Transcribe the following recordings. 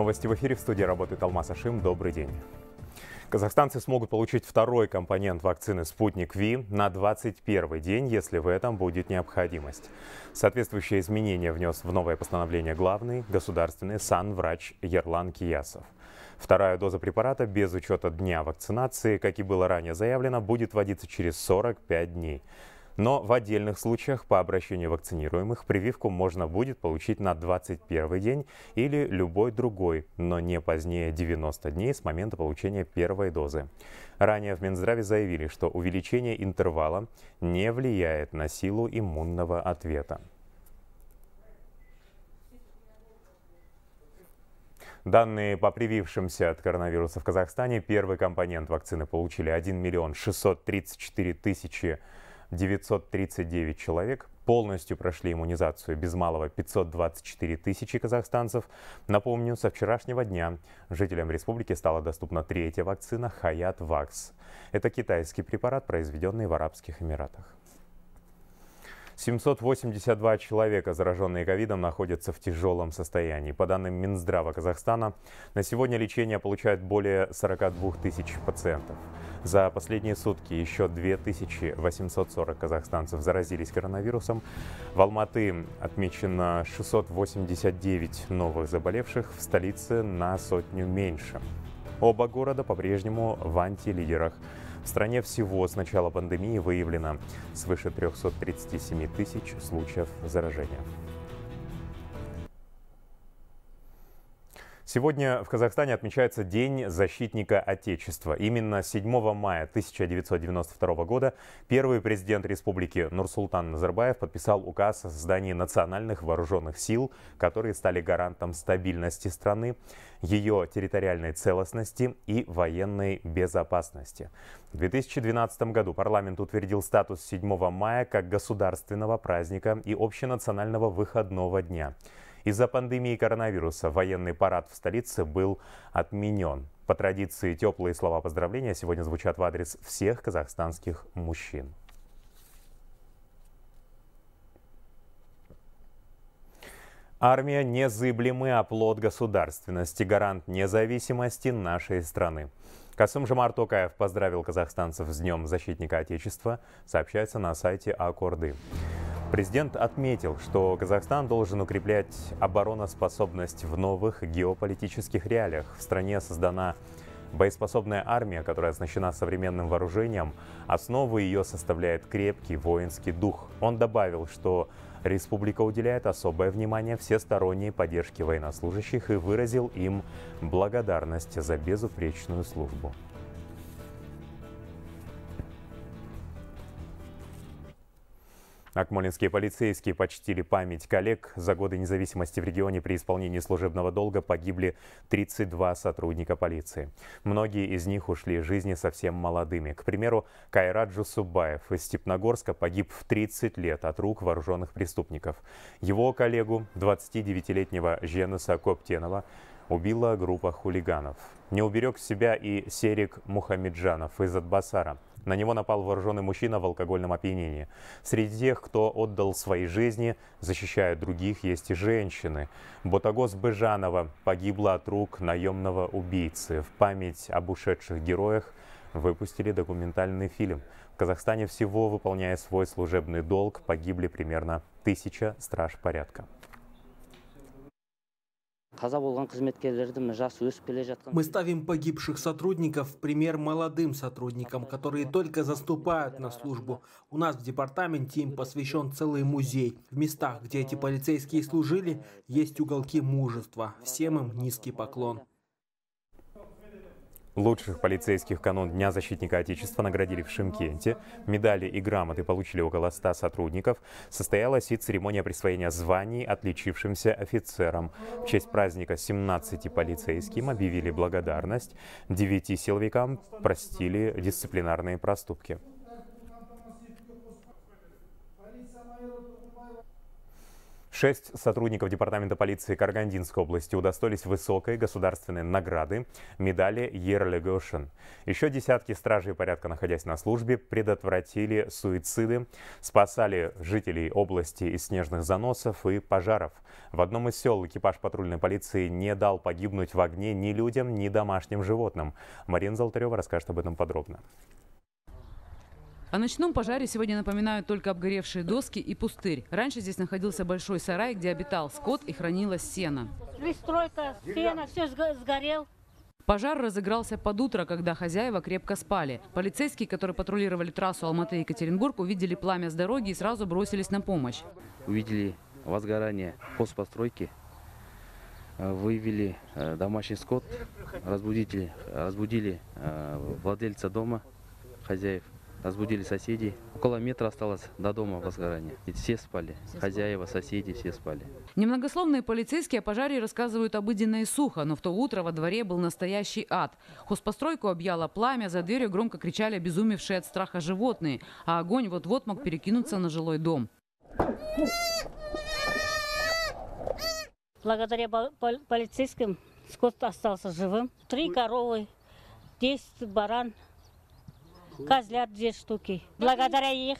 Новости в эфире. В студии работает Алмаз Ашим. Добрый день. Казахстанцы смогут получить второй компонент вакцины «Спутник Ви» на 21 день, если в этом будет необходимость. Соответствующие изменения внес в новое постановление главный государственный санврач Ерлан Киясов. Вторая доза препарата без учета дня вакцинации, как и было ранее заявлено, будет вводиться через 45 дней. Но в отдельных случаях по обращению вакцинируемых прививку можно будет получить на 21 день или любой другой, но не позднее 90 дней с момента получения первой дозы. Ранее в Минздраве заявили, что увеличение интервала не влияет на силу иммунного ответа. Данные по привившимся от коронавируса в Казахстане. Первый компонент вакцины получили 1 миллион 634 тысячи 939 человек полностью прошли иммунизацию, без малого 524 тысячи казахстанцев. Напомню, со вчерашнего дня жителям республики стала доступна третья вакцина «Хаят Вакс». Это китайский препарат, произведенный в Арабских Эмиратах. 782 человека, зараженные ковидом, находятся в тяжелом состоянии. По данным Минздрава Казахстана, на сегодня лечение получают более 42 тысяч пациентов. За последние сутки еще 2840 казахстанцев заразились коронавирусом. В Алматы отмечено 689 новых заболевших, в столице на сотню меньше. Оба города по-прежнему в антилидерах лидерах в стране всего с начала пандемии выявлено свыше 337 тысяч случаев заражения. Сегодня в Казахстане отмечается День защитника Отечества. Именно 7 мая 1992 года первый президент республики Нурсултан Назарбаев подписал указ о создании национальных вооруженных сил, которые стали гарантом стабильности страны, ее территориальной целостности и военной безопасности. В 2012 году парламент утвердил статус 7 мая как государственного праздника и общенационального выходного дня. Из-за пандемии коронавируса военный парад в столице был отменен. По традиции теплые слова поздравления сегодня звучат в адрес всех казахстанских мужчин. Армия – незыблемый оплот государственности, гарант независимости нашей страны. Касым Жамар Токаев поздравил казахстанцев с Днем Защитника Отечества, сообщается на сайте Аккорды. Президент отметил, что Казахстан должен укреплять обороноспособность в новых геополитических реалиях. В стране создана боеспособная армия, которая оснащена современным вооружением. Основу ее составляет крепкий воинский дух. Он добавил, что республика уделяет особое внимание всесторонней поддержке военнослужащих и выразил им благодарность за безупречную службу. Акмолинские полицейские почтили память коллег. За годы независимости в регионе при исполнении служебного долга погибли 32 сотрудника полиции. Многие из них ушли из жизни совсем молодыми. К примеру, Кайраджу Субаев из Степногорска погиб в 30 лет от рук вооруженных преступников. Его коллегу, 29-летнего Женуса Коптенова, убила группа хулиганов. Не уберег себя и Серик Мухамеджанов из Адбасара. На него напал вооруженный мужчина в алкогольном опьянении. Среди тех, кто отдал свои жизни, защищая других, есть и женщины. Ботагос Быжанова погибла от рук наемного убийцы. В память об ушедших героях выпустили документальный фильм. В Казахстане всего, выполняя свой служебный долг, погибли примерно тысяча страж порядка. Мы ставим погибших сотрудников в пример молодым сотрудникам, которые только заступают на службу. У нас в департаменте им посвящен целый музей. В местах, где эти полицейские служили, есть уголки мужества. Всем им низкий поклон. Лучших полицейских канун Дня защитника Отечества наградили в Шимкенте. Медали и грамоты получили около 100 сотрудников. Состоялась и церемония присвоения званий отличившимся офицерам. В честь праздника 17 полицейским объявили благодарность. 9 силовикам простили дисциплинарные проступки. Шесть сотрудников Департамента полиции Каргандинской области удостоились высокой государственной награды медали Ерлегошен. Еще десятки стражей порядка, находясь на службе, предотвратили суициды, спасали жителей области из снежных заносов и пожаров. В одном из сел экипаж патрульной полиции не дал погибнуть в огне ни людям, ни домашним животным. Марина Золотарева расскажет об этом подробно. О ночном пожаре сегодня напоминают только обгоревшие доски и пустырь. Раньше здесь находился большой сарай, где обитал скот и хранилось сено. Пристройка, сено, все сгорел. Пожар разыгрался под утро, когда хозяева крепко спали. Полицейские, которые патрулировали трассу Алматы-Екатеринбург, увидели пламя с дороги и сразу бросились на помощь. Увидели возгорание постпостройки, э, вывели э, домашний скот, разбудили, разбудили э, владельца дома, хозяев разбудили соседей. Около метра осталось до дома возгорания. И все спали. Хозяева, соседи, все спали. Немногословные полицейские о пожаре рассказывают обыденно и сухо, но в то утро во дворе был настоящий ад. Хоспостройку объяло пламя, за дверью громко кричали обезумевшие от страха животные, а огонь вот-вот мог перекинуться на жилой дом. Благодаря полицейским скот остался живым. Три коровы, десять баран – Козлят две штуки. Благодаря их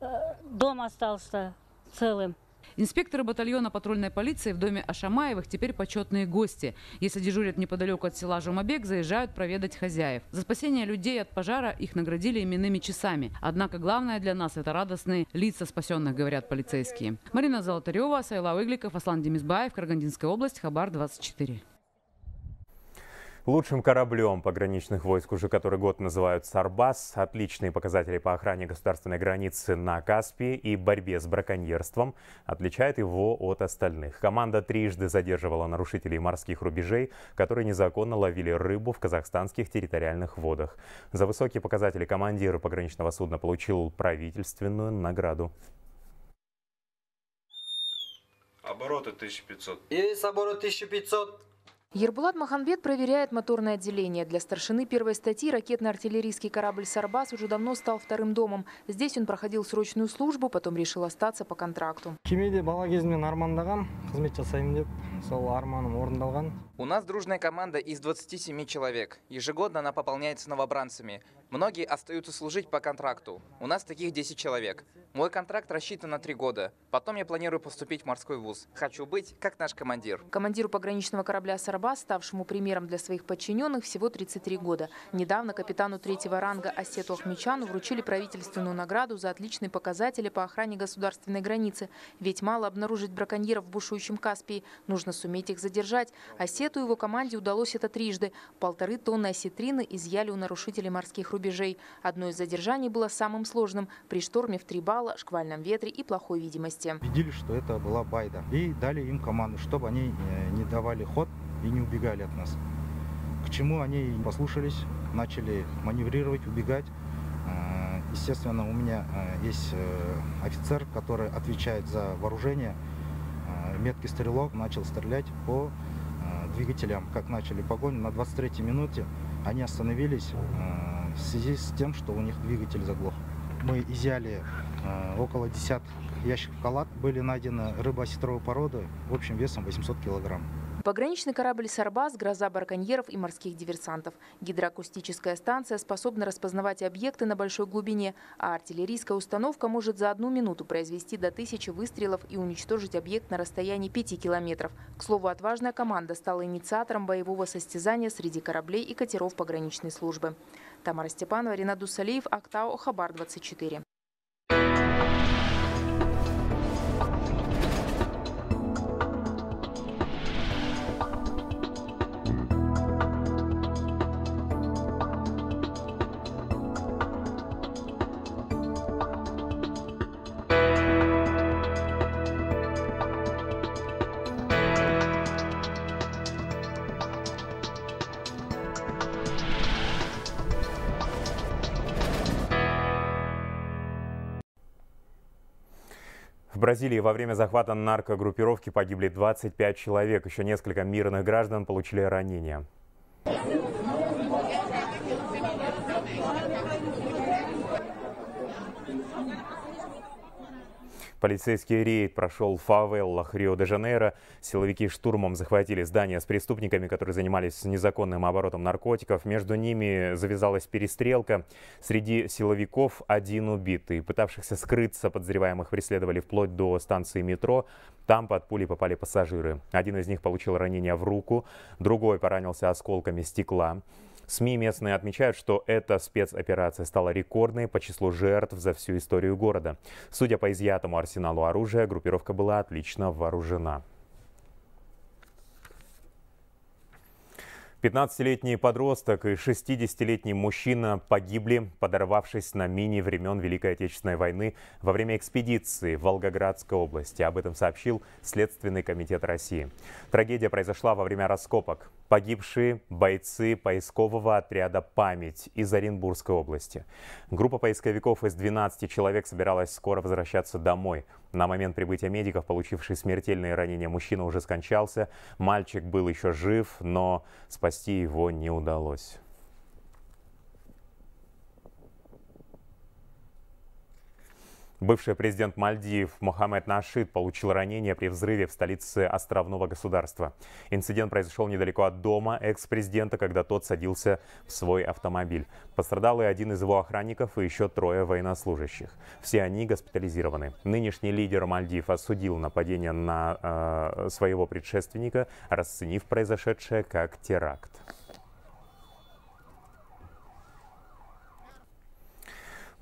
э, дом остался целым. Инспекторы батальона патрульной полиции в доме Ашамаевых теперь почетные гости. Если дежурят неподалеку от села Жумабек, заезжают проведать хозяев. За спасение людей от пожара их наградили именными часами. Однако главное для нас – это радостные лица спасенных, говорят полицейские. Марина Золотарева, Сайла Выгликов, Аслан Демизбаев, Каргандинская область, Хабар, 24. Лучшим кораблем пограничных войск уже который год называют «Сарбас». Отличные показатели по охране государственной границы на Каспии и борьбе с браконьерством отличает его от остальных. Команда трижды задерживала нарушителей морских рубежей, которые незаконно ловили рыбу в казахстанских территориальных водах. За высокие показатели командира пограничного судна получил правительственную награду. Обороты 1500. И с оборот 1500. Ербулат Маханбет проверяет моторное отделение. Для старшины первой статьи ракетно-артиллерийский корабль «Сарбас» уже давно стал вторым домом. Здесь он проходил срочную службу, потом решил остаться по контракту. У нас дружная команда из 27 человек. Ежегодно она пополняется новобранцами. Многие остаются служить по контракту. У нас таких 10 человек. Мой контракт рассчитан на 3 года. Потом я планирую поступить в морской вуз. Хочу быть, как наш командир. Командиру пограничного корабля «Сарба», ставшему примером для своих подчиненных, всего 33 года. Недавно капитану третьего ранга Осету Ахмичану вручили правительственную награду за отличные показатели по охране государственной границы. Ведь мало обнаружить браконьеров в бушующем Каспии. Нужно нужно суметь их задержать. Осету и его команде удалось это трижды. Полторы тонны осетрины изъяли у нарушителей морских рубежей. Одно из задержаний было самым сложным – при шторме в три балла, шквальном ветре и плохой видимости. Видели, что это была байда. И дали им команду, чтобы они э, не давали ход и не убегали от нас. К чему они послушались, начали маневрировать, убегать. Э, естественно, у меня э, есть офицер, который отвечает за вооружение – меткий стрелок начал стрелять по э, двигателям, как начали погоню. На 23-й минуте они остановились э, в связи с тем, что у них двигатель заглох. Мы изъяли э, около 10 ящиков калат, были найдены рыба сетровой породы в общем весом 800 килограмм. Пограничный корабль «Сарбаз» – гроза барконьеров и морских диверсантов. Гидроакустическая станция способна распознавать объекты на большой глубине, а артиллерийская установка может за одну минуту произвести до тысячи выстрелов и уничтожить объект на расстоянии 5 километров. К слову, отважная команда стала инициатором боевого состязания среди кораблей и катеров пограничной службы. Тамара Степанова, Ренат Дусалиев, Актау, Хабар, 24. Бразилии во время захвата наркогруппировки погибли 25 человек. Еще несколько мирных граждан получили ранения. Полицейский рейд прошел в фавеллах Рио-де-Жанейро. Силовики штурмом захватили здание с преступниками, которые занимались незаконным оборотом наркотиков. Между ними завязалась перестрелка. Среди силовиков один убитый. Пытавшихся скрыться подозреваемых преследовали вплоть до станции метро. Там под пули попали пассажиры. Один из них получил ранение в руку, другой поранился осколками стекла. СМИ местные отмечают, что эта спецоперация стала рекордной по числу жертв за всю историю города. Судя по изъятому арсеналу оружия, группировка была отлично вооружена. 15-летний подросток и 60-летний мужчина погибли, подорвавшись на мине времен Великой Отечественной войны во время экспедиции в Волгоградской области. Об этом сообщил Следственный комитет России. Трагедия произошла во время раскопок погибшие бойцы поискового отряда «Память» из Оренбургской области. Группа поисковиков из 12 человек собиралась скоро возвращаться домой. На момент прибытия медиков, получивший смертельные ранения, мужчина уже скончался. Мальчик был еще жив, но спасти его не удалось. Бывший президент Мальдив Мохаммед Нашид получил ранение при взрыве в столице островного государства. Инцидент произошел недалеко от дома экс-президента, когда тот садился в свой автомобиль. Пострадал и один из его охранников, и еще трое военнослужащих. Все они госпитализированы. Нынешний лидер Мальдив осудил нападение на э, своего предшественника, расценив произошедшее как теракт.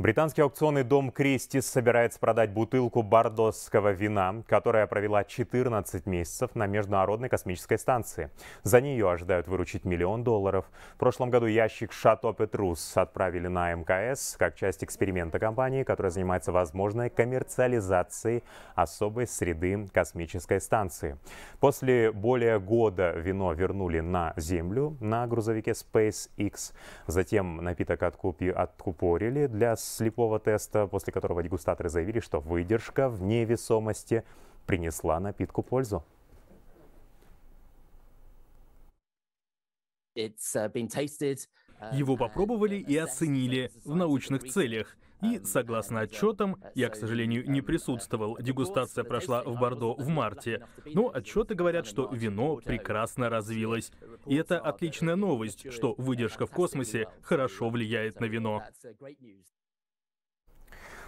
Британский аукционный дом Кристис собирается продать бутылку бордосского вина, которая провела 14 месяцев на Международной космической станции. За нее ожидают выручить миллион долларов. В прошлом году ящик «Шато Петрус» отправили на МКС как часть эксперимента компании, которая занимается возможной коммерциализацией особой среды космической станции. После более года вино вернули на Землю на грузовике SpaceX. Затем напиток откупи, откупорили для слепого теста, после которого дегустаторы заявили, что выдержка в невесомости принесла напитку пользу. Uh, uh, Его попробовали и оценили в научных целях. Uh, и, согласно отчетам, я, к сожалению, не присутствовал, дегустация прошла в Бордо в марте, но отчеты говорят, что вино прекрасно развилось. И это отличная новость, что выдержка в космосе хорошо влияет на вино.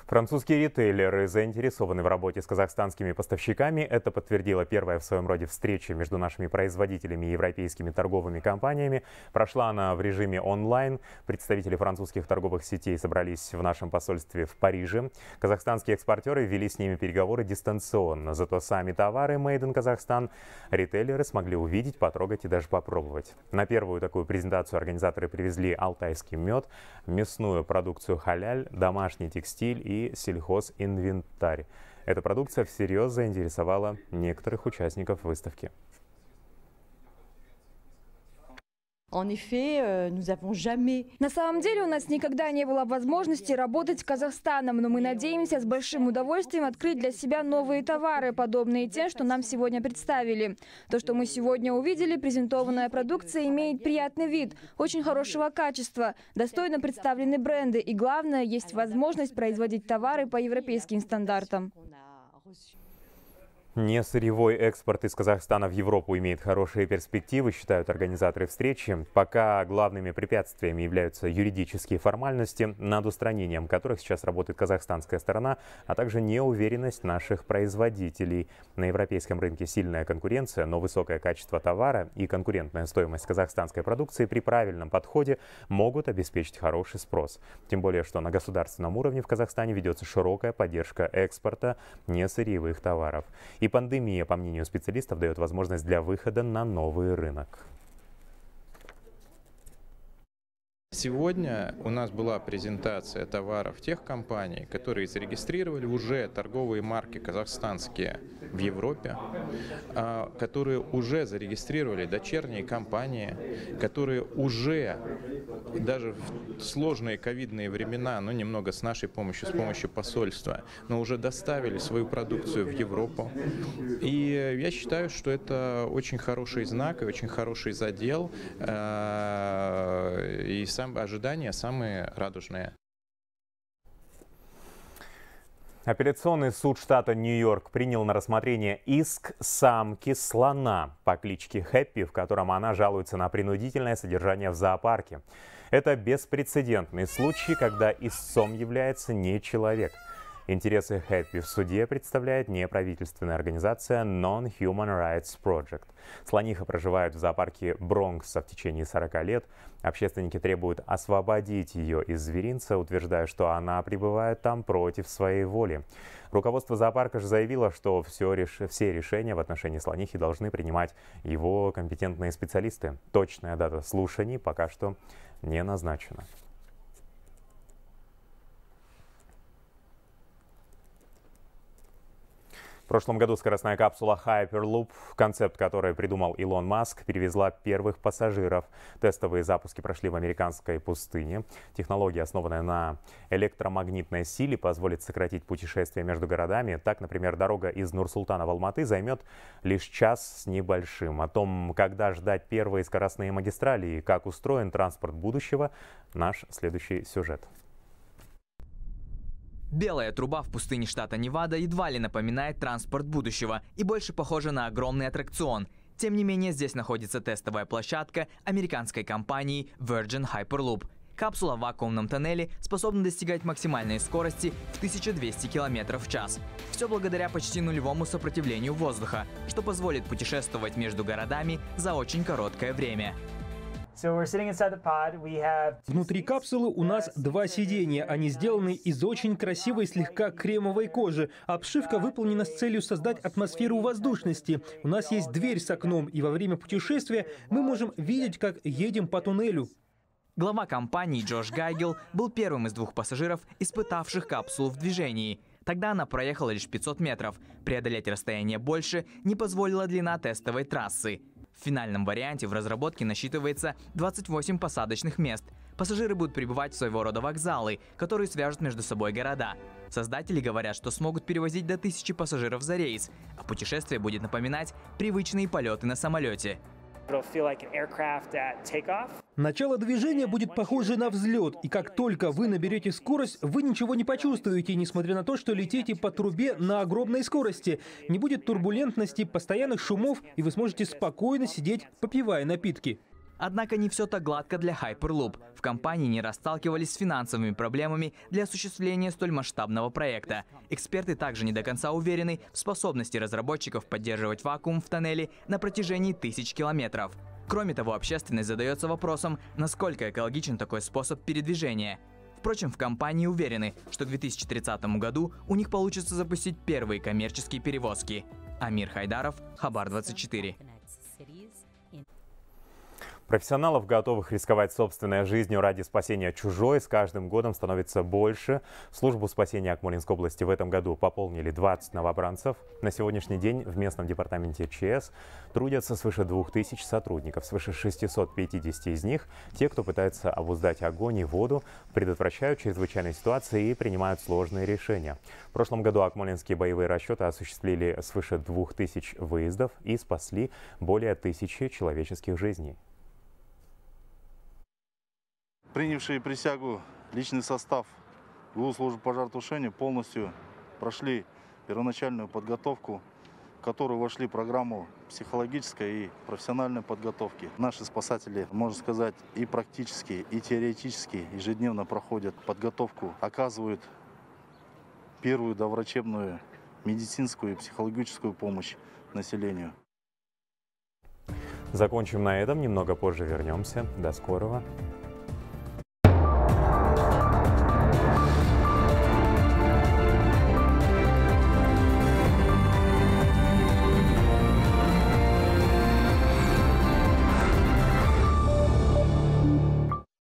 Французские ритейлеры заинтересованы в работе с казахстанскими поставщиками. Это подтвердила первая в своем роде встреча между нашими производителями и европейскими торговыми компаниями. Прошла она в режиме онлайн. Представители французских торговых сетей собрались в нашем посольстве в Париже. Казахстанские экспортеры вели с ними переговоры дистанционно. Зато сами товары Made in Казахстан ритейлеры смогли увидеть, потрогать и даже попробовать. На первую такую презентацию организаторы привезли алтайский мед, мясную продукцию халяль, домашний текстиль и и сельхозинвентарь. Эта продукция всерьез заинтересовала некоторых участников выставки. Euh, На самом деле у нас никогда не было возможности работать с Казахстаном, но мы надеемся с большим удовольствием открыть для себя новые товары, подобные тем, что нам сегодня представили. То, что мы сегодня увидели, презентованная продукция имеет приятный вид, очень хорошего качества, достойно представлены бренды и, главное, есть возможность производить товары по европейским стандартам. Не сырьевой экспорт из Казахстана в Европу имеет хорошие перспективы, считают организаторы встречи. Пока главными препятствиями являются юридические формальности, над устранением которых сейчас работает казахстанская сторона, а также неуверенность наших производителей. На европейском рынке сильная конкуренция, но высокое качество товара и конкурентная стоимость казахстанской продукции при правильном подходе могут обеспечить хороший спрос. Тем более, что на государственном уровне в Казахстане ведется широкая поддержка экспорта несырьевых товаров. И пандемия, по мнению специалистов, дает возможность для выхода на новый рынок. Сегодня у нас была презентация товаров тех компаний, которые зарегистрировали уже торговые марки казахстанские в Европе, а, которые уже зарегистрировали дочерние компании, которые уже даже в сложные ковидные времена, ну немного с нашей помощью, с помощью посольства, но уже доставили свою продукцию в Европу. И я считаю, что это очень хороший знак и очень хороший задел. А, и сам сам, ожидания самые радужные. Апелляционный суд штата Нью-Йорк принял на рассмотрение иск самки слона по кличке Хэппи, в котором она жалуется на принудительное содержание в зоопарке. Это беспрецедентный случай, когда истцом является не человек – Интересы Хэппи в суде представляет неправительственная организация Non-Human Rights Project. Слониха проживает в зоопарке Бронкса в течение 40 лет. Общественники требуют освободить ее из зверинца, утверждая, что она пребывает там против своей воли. Руководство зоопарка же заявило, что все, реш... все решения в отношении слонихи должны принимать его компетентные специалисты. Точная дата слушаний пока что не назначена. В прошлом году скоростная капсула Hyperloop, концепт которой придумал Илон Маск, перевезла первых пассажиров. Тестовые запуски прошли в американской пустыне. Технология, основанная на электромагнитной силе, позволит сократить путешествия между городами. Так, например, дорога из Нур-Султана в Алматы займет лишь час с небольшим. О том, когда ждать первые скоростные магистрали и как устроен транспорт будущего, наш следующий сюжет. Белая труба в пустыне штата Невада едва ли напоминает транспорт будущего и больше похожа на огромный аттракцион. Тем не менее, здесь находится тестовая площадка американской компании Virgin Hyperloop. Капсула в вакуумном тоннеле способна достигать максимальной скорости в 1200 км в час. Все благодаря почти нулевому сопротивлению воздуха, что позволит путешествовать между городами за очень короткое время. Внутри капсулы у нас два сидения. Они сделаны из очень красивой слегка кремовой кожи. Обшивка выполнена с целью создать атмосферу воздушности. У нас есть дверь с окном, и во время путешествия мы можем видеть, как едем по туннелю. Глава компании Джош Гайгел был первым из двух пассажиров, испытавших капсулу в движении. Тогда она проехала лишь 500 метров. Преодолеть расстояние больше не позволила длина тестовой трассы. В финальном варианте в разработке насчитывается 28 посадочных мест. Пассажиры будут прибывать в своего рода вокзалы, которые свяжут между собой города. Создатели говорят, что смогут перевозить до тысячи пассажиров за рейс, а путешествие будет напоминать привычные полеты на самолете. Начало движения будет похоже на взлет, и как только вы наберете скорость, вы ничего не почувствуете, несмотря на то, что летите по трубе на огромной скорости. Не будет турбулентности, постоянных шумов, и вы сможете спокойно сидеть, попивая напитки. Однако не все так гладко для Hyperloop. В компании не расталкивались с финансовыми проблемами для осуществления столь масштабного проекта. Эксперты также не до конца уверены в способности разработчиков поддерживать вакуум в тоннеле на протяжении тысяч километров. Кроме того, общественность задается вопросом, насколько экологичен такой способ передвижения. Впрочем, в компании уверены, что к 2030 году у них получится запустить первые коммерческие перевозки. Амир Хайдаров, Хабар 24. Профессионалов, готовых рисковать собственной жизнью ради спасения чужой, с каждым годом становится больше. Службу спасения Акмолинской области в этом году пополнили 20 новобранцев. На сегодняшний день в местном департаменте ЧС трудятся свыше 2000 сотрудников. Свыше 650 из них – те, кто пытается обуздать огонь и воду, предотвращают чрезвычайные ситуации и принимают сложные решения. В прошлом году акмолинские боевые расчеты осуществили свыше 2000 выездов и спасли более тысячи человеческих жизней. Принявшие присягу личный состав ГУ службы пожаротушения полностью прошли первоначальную подготовку, в которую вошли программу психологической и профессиональной подготовки. Наши спасатели, можно сказать, и практически, и теоретически ежедневно проходят подготовку, оказывают первую доврачебную медицинскую и психологическую помощь населению. Закончим на этом, немного позже вернемся. До скорого.